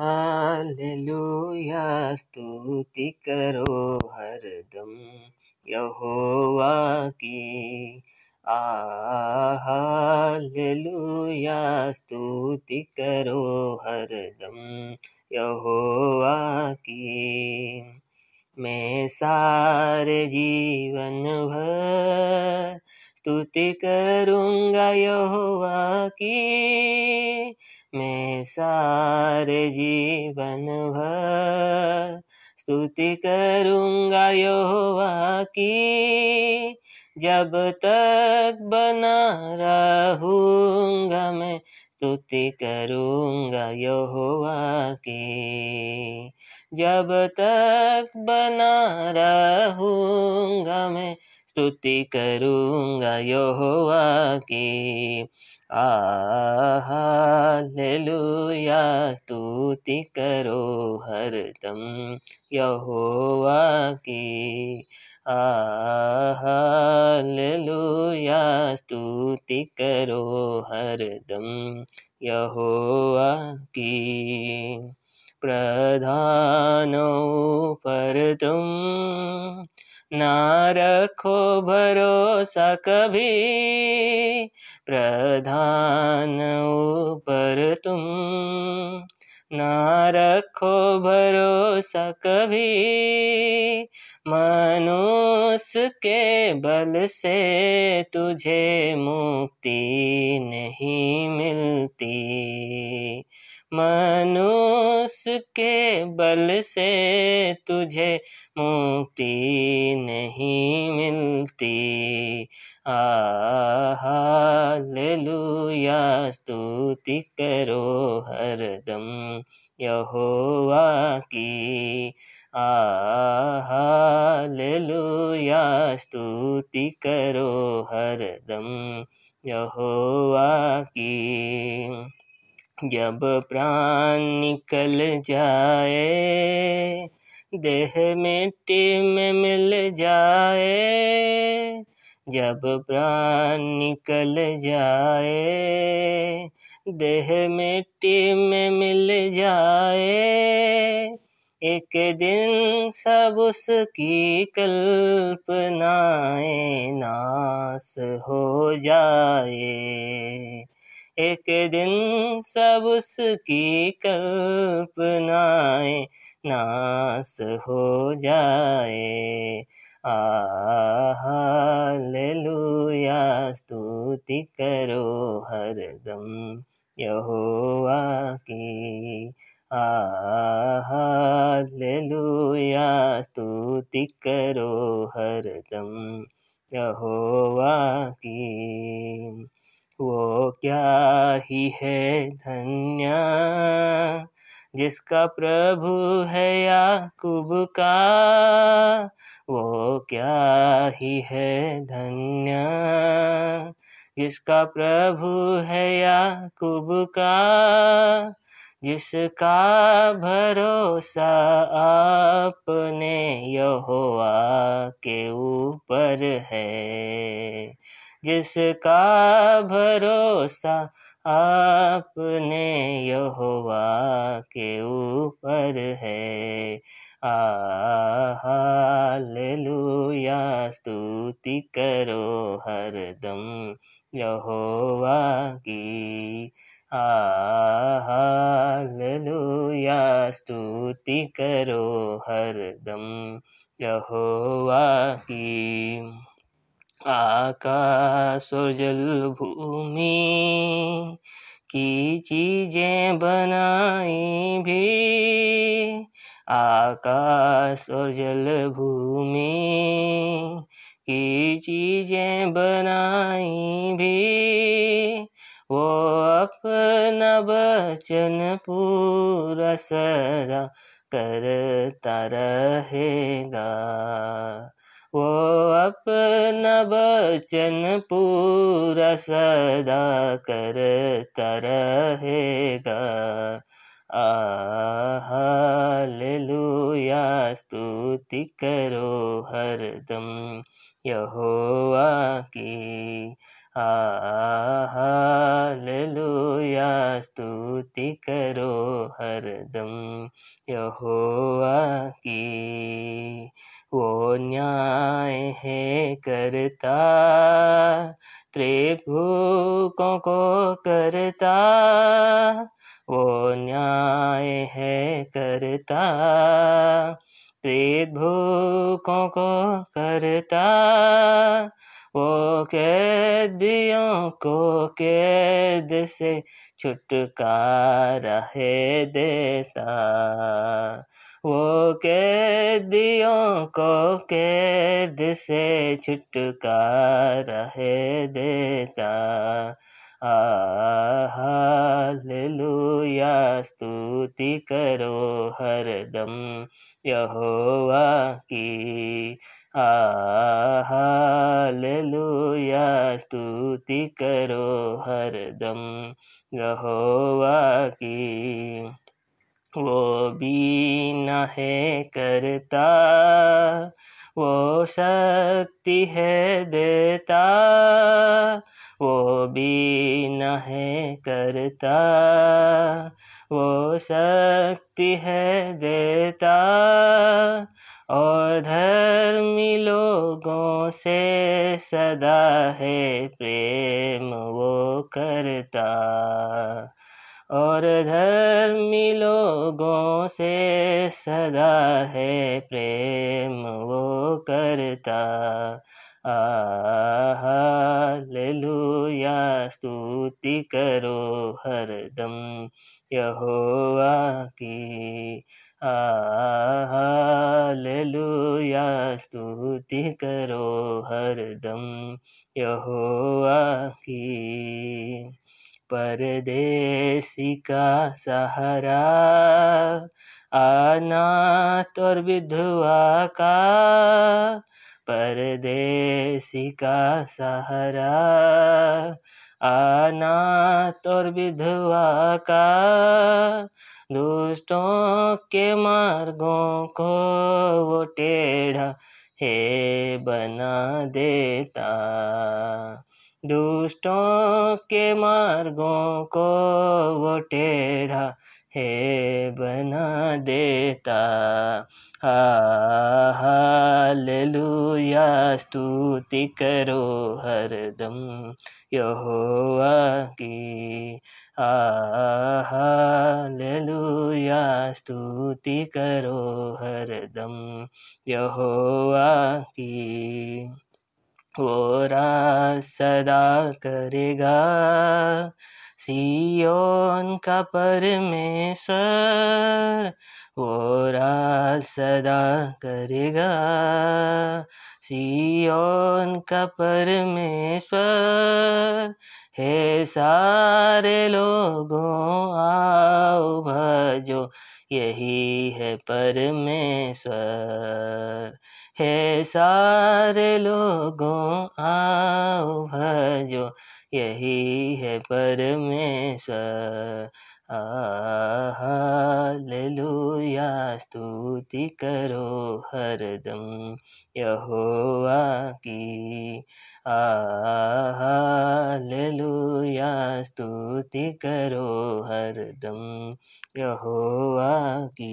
hallelujah स्तुति करो हरदम यहोवा की आ हालेलुया स्तुति करो हरदम यहोवा की मैं सारे जीवन भर स्तुति करूँगा यहोवा की मैं सारे जीवन भर स्तुति करूँगा योवा की जब तक बना रहूँगा मैं स्तुति करूँगा योवा की जब तक बना रहूँगा मैं स्तुति करूँगा योवा की हालेलुया स्तुति करो हरदम यहोवा की हालेलुया स्तुति करो हरदम यहोवा की प्रधानों पर तुम ना रखो भरोसा कभी प्रधान ऊपर तुम ना रखो भरोसा कभी मनुष के बल से तुझे मुक्ति नहीं मिलती मनुष के बल से तुझे मुक्ति नहीं मिलती हालेलुया स्तुति करो हरदम यहोवा की हालेलुया स्तुति करो हरदम यहोवा की जब प्राण निकल जाए देह मिट्टी में मिल जाए जब प्राण निकल जाए देह मिट्टी में मिल जाए एक दिन सब उसकी कल्पनाएं नास हो जाए एक दिन सब उसकी कल्पनाएं नास हो जाए आलूया स्तुति करो हरदम यहोवा की आलूया स्तुति करो हरदम यहोवा की वो क्या ही है धन्य जिसका प्रभु है या कुब का वो क्या ही है धन्य जिसका प्रभु है या कुब का जिसका भरोसा आपने यहोवा के ऊपर है जिसका भरोसा आपने यहोवा के ऊपर है हालेलुया स्तुति करो हरदम यहोवा की हालेलुया स्तुति करो हरदम यहोवा की जल भूमि की चीजें बनाई भी आकाश और जल भूमि की चीजें बनाई भी वो अपना वचन पूरा सदा करता रहेगा वो अपना वचन पूरा सदा करता रहेगा हालेलुया स्तुति करो हरदम यहोवा की हालेलुया स्तुति करो हरदम यहोवा की वो न्याय है करता त्रिभुकों को करता वो न्याय है करता त्रिभुकों को करता वो कैदियों को कैद से छुटकारा है देता वो कैदियों को कैद से छुटकारा है देता हालेलुया स्तुति करो हरदम यहोवा की हालेलुया स्तुति करो हरदम यहोवा की वो भी न है करता वो शक्ति है देता वो भी न है करता वो शक्ति है देता और धर्मी लोगों से सदा है प्रेम वो करता और धर्मी लोगों से सदा है प्रेम वो करता आलुया स्तुति करो हरदम यहोवा की आलुया स्तुति करो हरदम यहोवा की परदेसी का सहारा आना तोर विधुआ का परदेसी का सहारा आना तोर विधुआ का दुष्टों के मार्गों को वो टेढ़ा हे बना देता दुष्टों के मार्गों को वो टेढ़ा हे बना देता हा हालेलुया स्तुति करो हरदम यहोवा की हा हालेलुया स्तुति करो हरदम यहोवा की वो राज सदा करेगा सियोन का परमेश्वर वो राज सदा करेगा सियोन का परमेश्वर हे सारे लोगों आओ भजो यही है परमेश्वर हे सारे लोगों आओ भजो यही है परमेश्वर आलुया स्तुति करो हरदम यहोवा की आलुया स्तुति करो हरदम यहोवा की